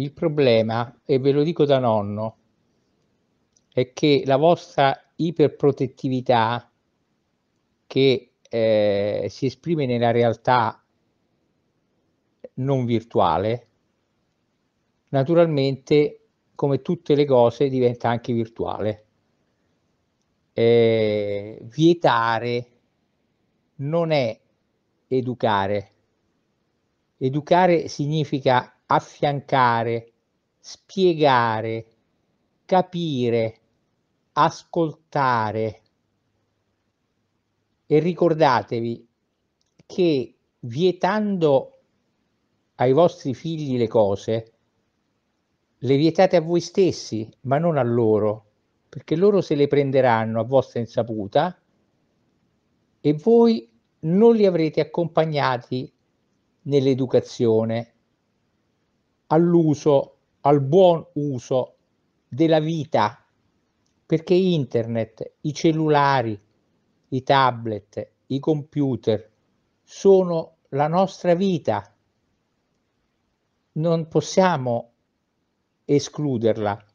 Il problema, e ve lo dico da nonno, è che la vostra iperprotettività che eh, si esprime nella realtà non virtuale, naturalmente come tutte le cose diventa anche virtuale. Eh, vietare non è educare. Educare significa affiancare, spiegare, capire, ascoltare. E ricordatevi che vietando ai vostri figli le cose, le vietate a voi stessi, ma non a loro, perché loro se le prenderanno a vostra insaputa e voi non li avrete accompagnati nell'educazione all'uso, al buon uso della vita, perché internet, i cellulari, i tablet, i computer sono la nostra vita. Non possiamo escluderla